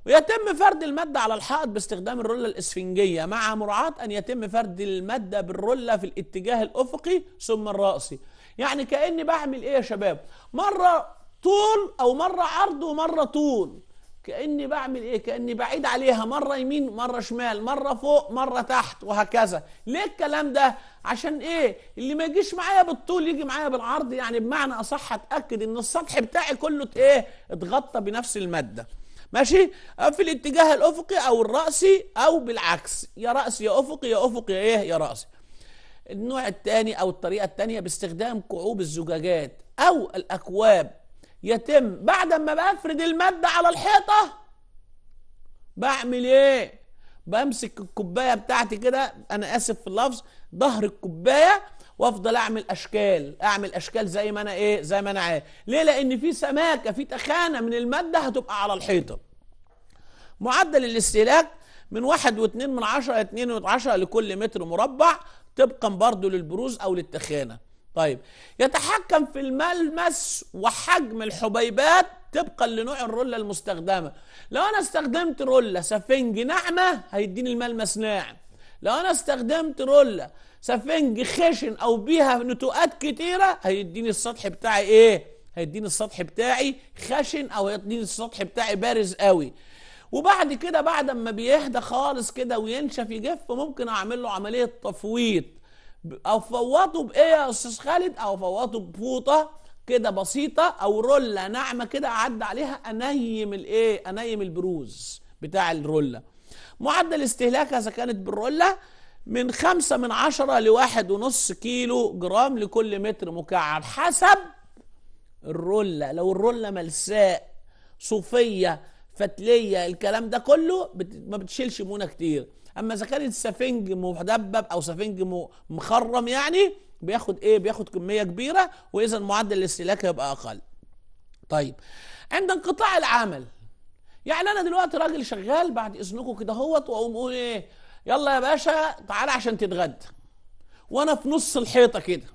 ويتم فرد المادة على الحائط باستخدام الرولة الإسفنجية مع مراعاة أن يتم فرد المادة بالرولة في الاتجاه الأفقي ثم الرأسي يعني كأني بعمل إيه يا شباب مرة طول أو مرة عرض ومرة طول كاني بعمل ايه كاني بعيد عليها مره يمين مره شمال مره فوق مره تحت وهكذا ليه الكلام ده عشان ايه اللي ما يجيش معايا بالطول يجي معايا بالعرض يعني بمعنى اصح اتاكد ان السطح بتاعي كله ايه اتغطى بنفس الماده ماشي في الاتجاه الافقي او الراسي او بالعكس يا راسي يا افقي يا افقي يا ايه يا راسي النوع الثاني او الطريقه الثانيه باستخدام كعوب الزجاجات او الاكواب يتم بعد ما بفرد المادة على الحيطة بعمل ايه بمسك الكوباية بتاعتي كده انا اسف في اللفظ ظهر الكوباية وافضل اعمل اشكال اعمل اشكال زي ما انا ايه زي ما انا عايز ليه لان في سماكة في تخانة من المادة هتبقى على الحيطة معدل الاستهلاك من واحد واتنين من عشرة اتنين وعشرة لكل متر مربع طبقا برضو للبروز او للتخانة طيب يتحكم في الملمس وحجم الحبيبات طبقا لنوع الرولة المستخدمة لو أنا استخدمت رولة سفنج ناعمة هيديني الملمس ناعم لو أنا استخدمت رولة سفنج خشن أو بيها نتوءات كتيرة هيديني السطح بتاعي إيه هيديني السطح بتاعي خشن أو هيديني السطح بتاعي بارز قوي وبعد كده بعد ما بيهدى خالص كده وينشف يجف ممكن اعمل له عمليه تفويض او فوطه بايه يا استاذ خالد او فوطه بفوطه كده بسيطه او روله ناعمه كده اعد عليها انيم الايه انيم البروز بتاع الروله معدل استهلاكها اذا كانت بالروله من خمسة من عشرة لواحد ونص كيلو جرام لكل متر مكعب حسب الرولة لو الرولة ملساء صوفية فتليه الكلام ده كله بت... ما بتشيلش مونه كتير اما اذا كانت سفنج مدبب او سفنج مخرم يعني بياخد ايه بياخد كميه كبيره واذا معدل الاستهلاك هيبقى اقل طيب عند انقطاع العمل يعني انا دلوقتي راجل شغال بعد اذنكم كده اهوت واقوم اقول ايه يلا يا باشا تعالى عشان تتغدى وانا في نص الحيطه كده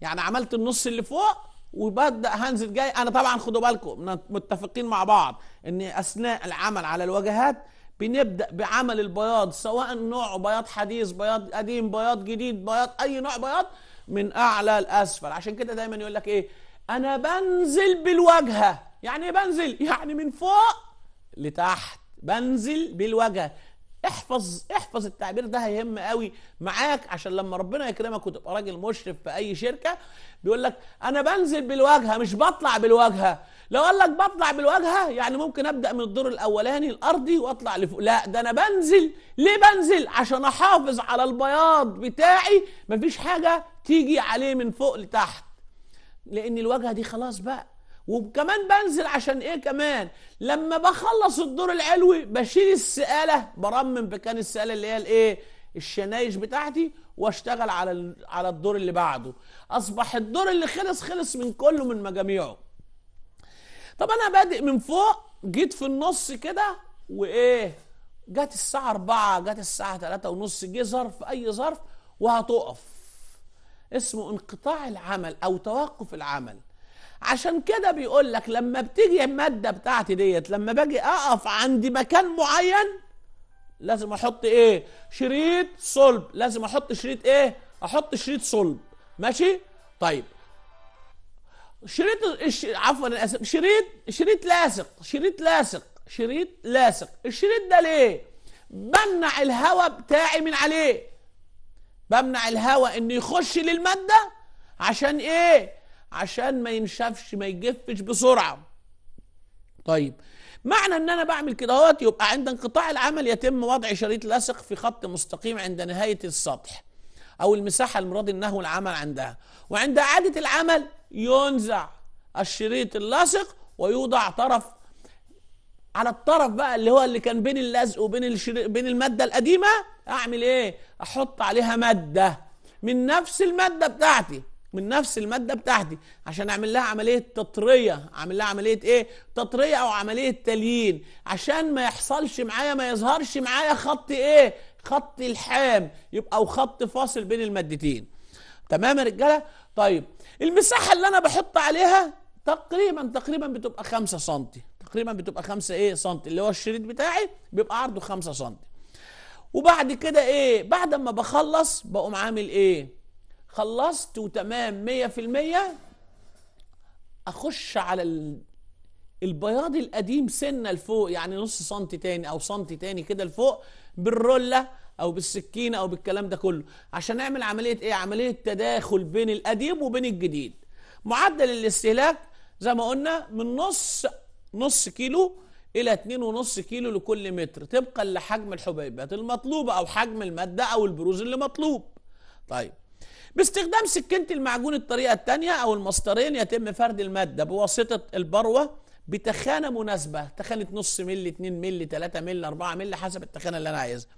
يعني عملت النص اللي فوق وببدا هنزل جاي انا طبعا خدوا بالكم متفقين مع بعض ان اثناء العمل على الواجهات بنبدا بعمل البياض سواء نوعه بياض حديث بياض قديم بياض جديد بياض اي نوع بياض من اعلى لاسفل عشان كده دايما يقول لك ايه انا بنزل بالواجهه يعني ايه بنزل يعني من فوق لتحت بنزل بالواجهه احفظ احفظ التعبير ده هيهم قوي معاك عشان لما ربنا يكرمك وتبقى راجل مشرف في اي شركه بيقول لك انا بنزل بالواجهه مش بطلع بالواجهه لو قال لك بطلع بالواجهه يعني ممكن ابدا من الدور الاولاني الارضي واطلع لفوق لا ده انا بنزل ليه بنزل عشان احافظ على البياض بتاعي مفيش حاجه تيجي عليه من فوق لتحت لان الواجهه دي خلاص بقى وكمان بنزل عشان ايه كمان لما بخلص الدور العلوي بشيل السقاله برمم بكان السقاله اللي هي الايه الشنايش بتاعتي واشتغل على على الدور اللي بعده اصبح الدور اللي خلص خلص من كله من مجاميعه طب انا بادئ من فوق جيت في النص كده وايه جت الساعه أربعة جت الساعه 3 ونص جه ظرف اي ظرف وهتقف اسمه انقطاع العمل او توقف العمل عشان كده بيقول لك لما بتيجي المادة بتاعتي ديت لما باجي اقف عند مكان معين لازم احط ايه شريط صلب لازم احط شريط ايه احط شريط صلب ماشي طيب شريط الش... عفوا انا اسف شريط شريط لاصق شريط لاصق شريط لاصق الشريط ده ليه بمنع الهواء بتاعي من عليه بمنع الهواء انه يخش للماده عشان ايه عشان ما ينشفش ما يجفش بسرعه طيب معنى ان انا بعمل كده اهوت يبقى عند انقطاع العمل يتم وضع شريط لاصق في خط مستقيم عند نهايه السطح او المساحه المراد انه العمل عندها وعند اعاده العمل ينزع الشريط اللاصق ويوضع طرف على الطرف بقى اللي هو اللي كان بين اللزق وبين بين الماده القديمه اعمل ايه احط عليها ماده من نفس الماده بتاعتي من نفس الماده بتاعتي عشان اعمل لها عمليه تطريه اعمل لها عمليه ايه تطريه او عمليه تليين عشان ما يحصلش معايا ما يظهرش معايا خط ايه خط الحام يبقى او خط فاصل بين المادتين تمام يا رجاله طيب المساحه اللي انا بحط عليها تقريبا تقريبا بتبقى 5 سم تقريبا بتبقى 5 ايه سم اللي هو الشريط بتاعي بيبقى عرضه 5 سم وبعد كده ايه بعد ما بخلص بقوم عامل ايه خلصت وتمام مية في المية أخش على البياض القديم سنة لفوق يعني نص سنتي تاني أو سنتي تاني كده لفوق بالرولة أو بالسكينة أو بالكلام ده كله عشان نعمل عملية إيه؟ عملية تداخل بين القديم وبين الجديد معدل الاستهلاك زي ما قلنا من نص نص كيلو الى اتنين ونص كيلو لكل متر طبقا لحجم الحبيبات المطلوبه او حجم الماده او البروز اللي مطلوب طيب باستخدام سكينة المعجون الطريقة الثانية أو المسطرين يتم فرد المادة بواسطة البروة بتخانة مناسبة تخانة نص مل 2 مل 3 مل 4 مل حسب التخانة اللي أنا عايزها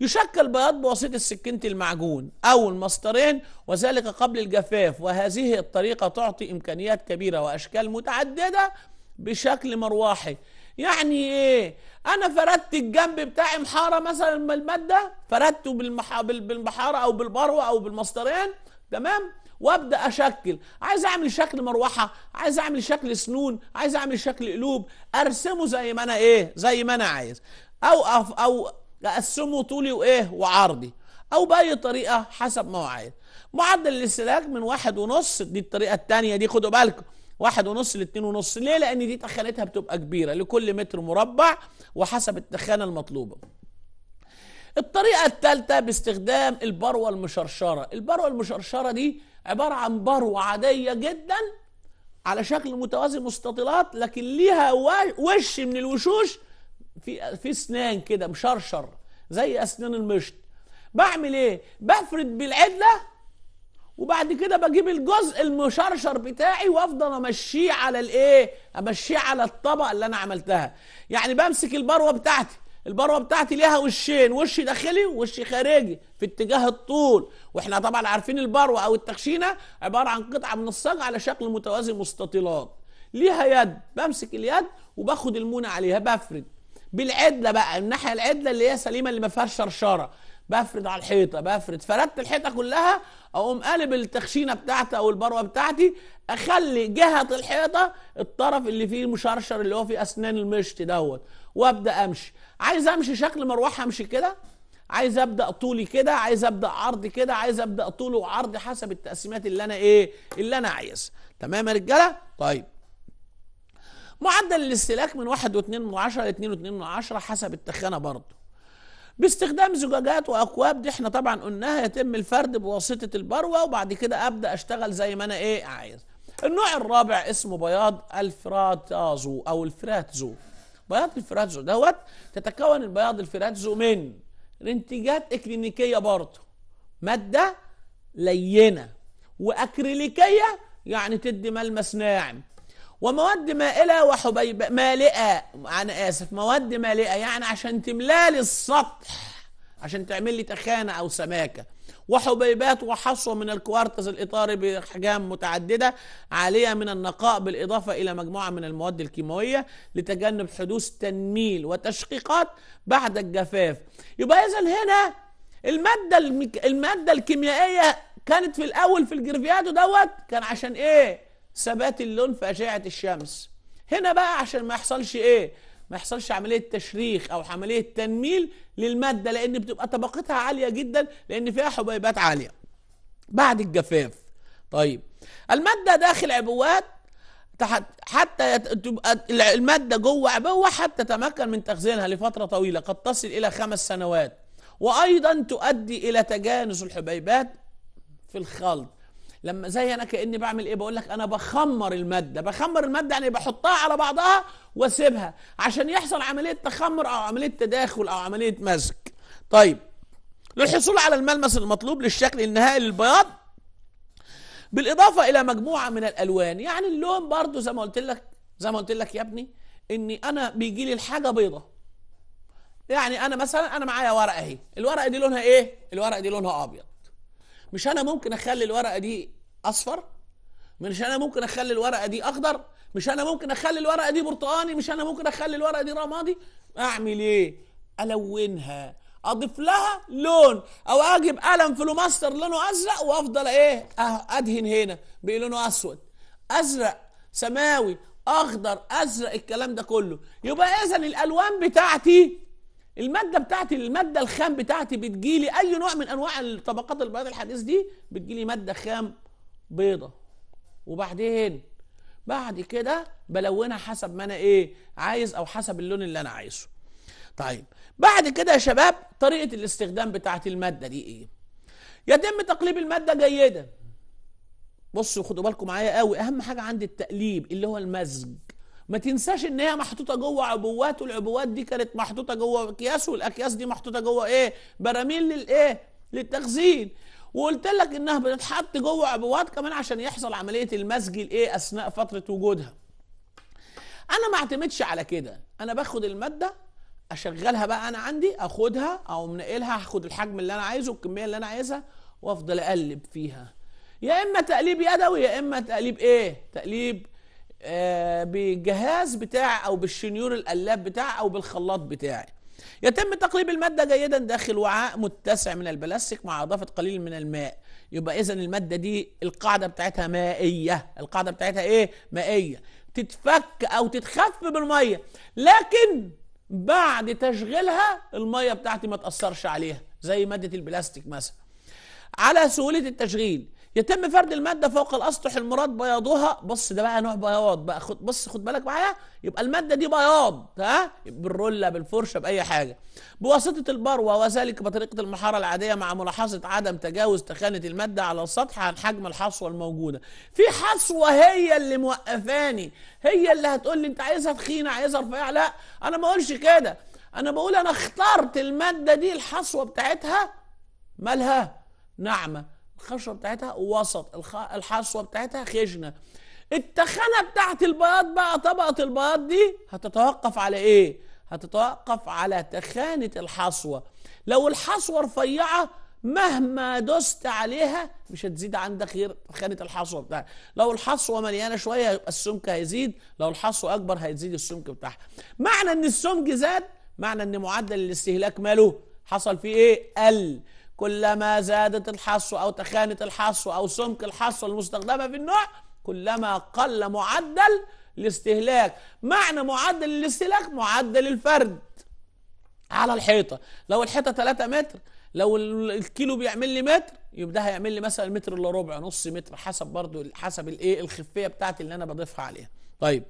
يشكل بياض بواسطة سكينة المعجون أو المسطرين وذلك قبل الجفاف وهذه الطريقة تعطي إمكانيات كبيرة وأشكال متعددة بشكل مروحي يعني ايه انا فردت الجنب بتاعي محاره مثلا الماده فردته بالمح... بالمحاره او بالبروه او بالمسطرين تمام وابدا اشكل عايز اعمل شكل مروحه عايز اعمل شكل سنون عايز اعمل شكل قلوب ارسمه زي ما انا ايه زي ما انا عايز او أف... او اقسمه طولي وايه وعرضي او باي طريقه حسب ما هو عايز معدل الاستهلاك من واحد ونص دي الطريقه الثانيه دي خدوا بالكم واحد ونص لاتنين ونص ليه لان دي تخانتها بتبقى كبيره لكل متر مربع وحسب التخانه المطلوبه الطريقه الثالثه باستخدام البروه المشرشره البروه المشرشره دي عباره عن بروه عاديه جدا على شكل متوازي مستطيلات لكن ليها وش من الوشوش في في اسنان كده مشرشر زي اسنان المشط بعمل ايه بفرد بالعدله وبعد كده بجيب الجزء المشرشر بتاعي وافضل امشيه على الايه امشيه على الطبقه اللي انا عملتها يعني بمسك البروه بتاعتي البروه بتاعتي ليها وشين وش داخلي ووش خارجي في اتجاه الطول واحنا طبعا عارفين البروه او التخشينه عباره عن قطعه من الصاج على شكل متوازي مستطيلات ليها يد بمسك اليد وباخد المونه عليها بفرد بالعدله بقى الناحيه العدله اللي هي سليمه اللي ما فيهاش شرشره بفرد على الحيطه بفرد فردت الحيطه كلها اقوم قالب التخشينه بتاعتي او البروه بتاعتي اخلي جهه الحيطه الطرف اللي فيه المشرشر اللي هو فيه اسنان المشط دوت وابدا امشي عايز امشي شكل مروحه امشي كده عايز ابدا طولي كده عايز ابدا عرضي كده عايز ابدا طول وعرض حسب التقسيمات اللي انا ايه اللي انا عايزها تمام يا رجاله طيب معدل الاستهلاك من 1.2 من 10 ل 2.2 من 10 حسب التخانه برضه باستخدام زجاجات واكواب دي احنا طبعا قلناها يتم الفرد بواسطه البروه وبعد كده ابدا اشتغل زي ما انا ايه عايز النوع الرابع اسمه بياض الفراتازو او الفراتزو بياض الفراتزو دوت تتكون البياض الفراتزو من انتاجات اكلينيكيه برضه ماده لينه واكريليكيه يعني تدي ملمس ناعم ومواد مائلة وحبيبة مالئة أنا آسف مواد مالئة يعني عشان تملالي السطح عشان تعمل لي تخانة أو سماكة وحبيبات وحصوة من الكوارتز الإطاري بأحجام متعددة عالية من النقاء بالإضافة إلى مجموعة من المواد الكيماوية لتجنب حدوث تنميل وتشقيقات بعد الجفاف يبقى إذا هنا المادة المك... المادة الكيميائية كانت في الأول في الجرفيادو دوت كان عشان إيه؟ ثبات اللون في اشعه الشمس هنا بقى عشان ما يحصلش ايه ما يحصلش عمليه تشريخ او عمليه تنميل للماده لان بتبقى طبقتها عاليه جدا لان فيها حبيبات عاليه بعد الجفاف طيب الماده داخل عبوات حتى تبقى الماده جوه عبوه حتى تتمكن من تخزينها لفتره طويله قد تصل الى خمس سنوات وايضا تؤدي الى تجانس الحبيبات في الخلط لما زي انا كاني بعمل ايه بقول لك انا بخمر الماده بخمر الماده يعني بحطها على بعضها واسيبها عشان يحصل عمليه تخمر او عمليه تداخل او عمليه مزج طيب للحصول على الملمس المطلوب للشكل النهائي للبياض بالاضافه الى مجموعه من الالوان يعني اللون برضو زي ما قلت لك زي ما قلت لك يا ابني اني انا بيجي لي الحاجه بيضه يعني انا مثلا انا معايا ورقه اهي الورقه دي لونها ايه الورقه دي لونها ابيض مش انا ممكن اخلي الورقه دي اصفر مش انا ممكن اخلي الورقه دي اخضر مش انا ممكن اخلي الورقه دي برتقاني مش انا ممكن اخلي الورقه دي رمادي اعمل ايه الونها اضيف لها لون او اجيب قلم فلوماستر لونه ازرق وافضل ايه أه، ادهن هنا بلونه اسود ازرق سماوي اخضر ازرق الكلام ده كله يبقى اذا الالوان بتاعتي المادة بتاعتي المادة الخام بتاعتي بتجيلي أي نوع من أنواع الطبقات البياض الحديث دي بتجيلي مادة خام بيضة وبعدين بعد كده بلونها حسب ما أنا إيه عايز أو حسب اللون اللي أنا عايزه طيب بعد كده يا شباب طريقة الاستخدام بتاعت المادة دي إيه يتم تقليب المادة جيدا بصوا خدوا بالكم معايا قوي أهم حاجة عند التقليب اللي هو المزج ما تنساش ان هي محطوطه جوه عبوات والعبوات دي كانت محطوطه جوه اكياس والاكياس دي محطوطه جوه ايه براميل للايه للتخزين وقلت لك انها بتتحط جوه عبوات كمان عشان يحصل عمليه المزج الايه اثناء فتره وجودها انا ما اعتمدش على كده انا باخد الماده اشغلها بقى انا عندي اخدها او منقلها هاخد الحجم اللي انا عايزه والكميه اللي انا عايزها وافضل اقلب فيها يا اما تقليب يدوي يا اما تقليب ايه تقليب آه، بجهاز بتاع او بالشنيور القلاب بتاعي او بالخلاط بتاعي يتم تقليب الماده جيدا داخل وعاء متسع من البلاستيك مع اضافه قليل من الماء يبقى اذا الماده دي القاعده بتاعتها مائيه القاعده بتاعتها ايه مائيه تتفك او تتخف بالميه لكن بعد تشغيلها الميه بتاعتي ما تاثرش عليها زي ماده البلاستيك مثلا على سهوله التشغيل يتم فرد المادة فوق الأسطح المراد بياضها بص ده بقى نوع بياض بقى خد بص خد بالك معايا يبقى المادة دي بياض ها بالرولة بالفرشة بأي حاجة بواسطة البروة وذلك بطريقة المحارة العادية مع ملاحظة عدم تجاوز تخانة المادة على السطح عن حجم الحصوة الموجودة في حصوة هي اللي موقفاني هي اللي هتقول لي أنت عايزها تخينة عايزها رفيعة لا أنا ما أقولش كده أنا بقول أنا اخترت المادة دي الحصوة بتاعتها مالها ناعمة الخشوه بتاعتها وسط الحصوه بتاعتها خشنه التخانه بتاعت البياض بقى طبقه البياض دي هتتوقف على ايه هتتوقف على تخانه الحصوه لو الحصوه رفيعه مهما دست عليها مش هتزيد عندك غير تخانه الحصوه بتاعتك لو الحصوه مليانه شويه يبقى السمك هيزيد لو الحصوه اكبر هيزيد السمك بتاعها معنى ان السمك زاد معنى ان معدل الاستهلاك ماله حصل فيه ايه قل كلما زادت الحصوة أو تخانت الحصوة أو سمك الحصوة المستخدمة في النوع كلما قل معدل الاستهلاك معنى معدل الاستهلاك معدل الفرد على الحيطة لو الحيطة 3 متر لو الكيلو بيعمل لي متر يبقى ده هيعمل لي مثلا متر الا ربع نص متر حسب برضو حسب الايه الخفيه بتاعتي اللي انا بضيفها عليها طيب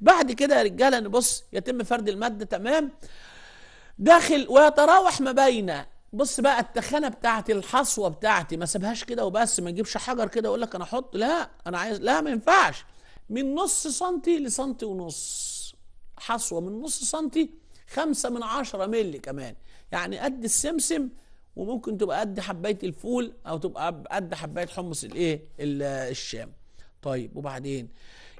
بعد كده يا رجاله نبص يتم فرد الماده تمام داخل ويتراوح ما بين بص بقى التخانه بتاعتي الحصوه بتاعتي ما سيبهاش كده وبس ما نجيبش حجر كده اقول لك انا احط لا انا عايز لا ما ينفعش من نص سنتي لسنتي ونص حصوه من نص سنتي خمسة من عشرة ملي كمان يعني قد السمسم وممكن تبقى قد حباية الفول او تبقى قد حباية حمص الايه الشام طيب وبعدين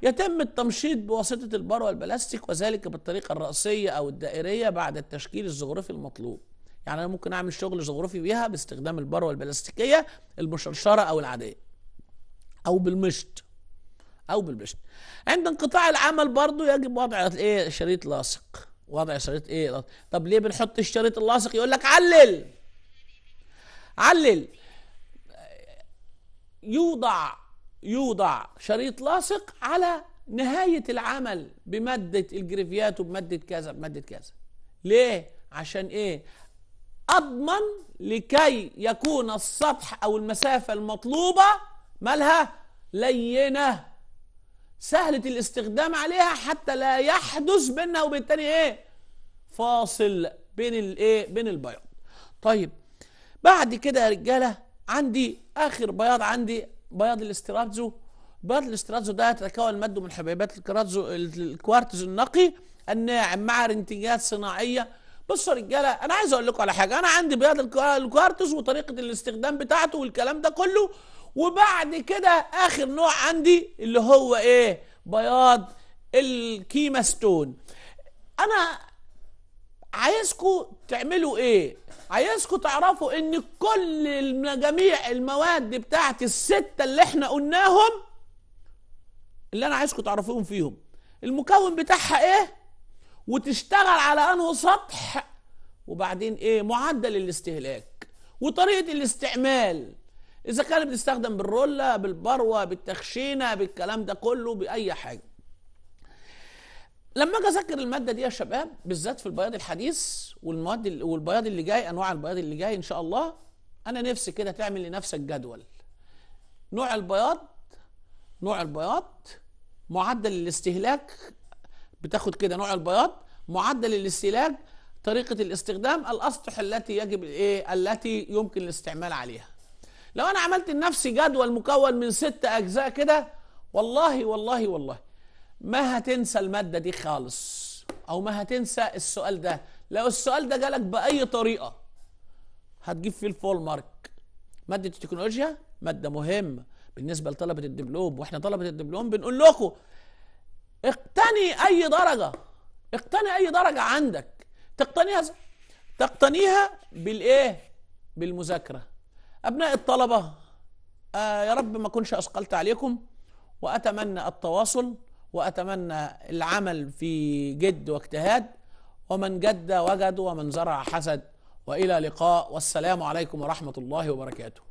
يتم التمشيط بواسطة البر والبلاستيك وذلك بالطريقة الرأسية او الدائرية بعد التشكيل الزخرفي المطلوب يعني انا ممكن اعمل شغل جغرافي بيها باستخدام البروه البلاستيكيه المشرشره او العاديه او بالمشط او بالمشط عند انقطاع العمل برضو يجب وضع ايه شريط لاصق وضع شريط ايه لاصق. طب ليه بنحط الشريط اللاصق يقول لك علل علل يوضع يوضع شريط لاصق على نهاية العمل بمادة الجريفيات وبمادة كذا بمادة كذا ليه؟ عشان ايه؟ أضمن لكي يكون السطح أو المسافة المطلوبة مالها لينة سهلة الاستخدام عليها حتى لا يحدث بينها وبين إيه فاصل بين الإيه بين البياض طيب بعد كده يا رجالة عندي آخر بياض عندي بياض الاسترابزو بياض الاسترابزو ده يتكون ماده من حبيبات الكراتزو الكوارتز النقي الناعم مع رنتجات صناعية بصوا يا رجاله انا عايز اقول لكم على حاجه انا عندي بياض الكوارتز وطريقه الاستخدام بتاعته والكلام ده كله وبعد كده اخر نوع عندي اللي هو ايه بياض الكيما ستون انا عايزكم تعملوا ايه عايزكم تعرفوا ان كل جميع المواد بتاعت الستة اللي احنا قلناهم اللي انا عايزكم تعرفوهم فيهم المكون بتاعها ايه وتشتغل على انه سطح وبعدين ايه معدل الاستهلاك وطريقه الاستعمال اذا كان بنستخدم بالروله بالبروه بالتخشينه بالكلام ده كله باي حاجه لما اجي اذكر الماده دي يا شباب بالذات في البياض الحديث والمواد والبياض اللي جاي انواع البياض اللي جاي ان شاء الله انا نفسي كده تعمل لنفسك جدول نوع البياض نوع البياض معدل الاستهلاك بتاخد كده نوع البياض معدل الاستهلاك طريقه الاستخدام الاسطح التي يجب ايه التي يمكن الاستعمال عليها لو انا عملت لنفسي جدول مكون من ست اجزاء كده والله والله والله ما هتنسى الماده دي خالص او ما هتنسى السؤال ده لو السؤال ده جالك باي طريقه هتجيب فيه الفول مارك ماده التكنولوجيا ماده مهمه بالنسبه لطلبه الدبلوم واحنا طلبه الدبلوم بنقول لكم اقتني اي درجه اقتني اي درجه عندك تقتنيها تقتنيها بالايه بالمذاكره ابناء الطلبه آه يا رب ما اكونش اثقلت عليكم واتمنى التواصل واتمنى العمل في جد واجتهاد ومن جد وجد ومن زرع حسد والى لقاء والسلام عليكم ورحمه الله وبركاته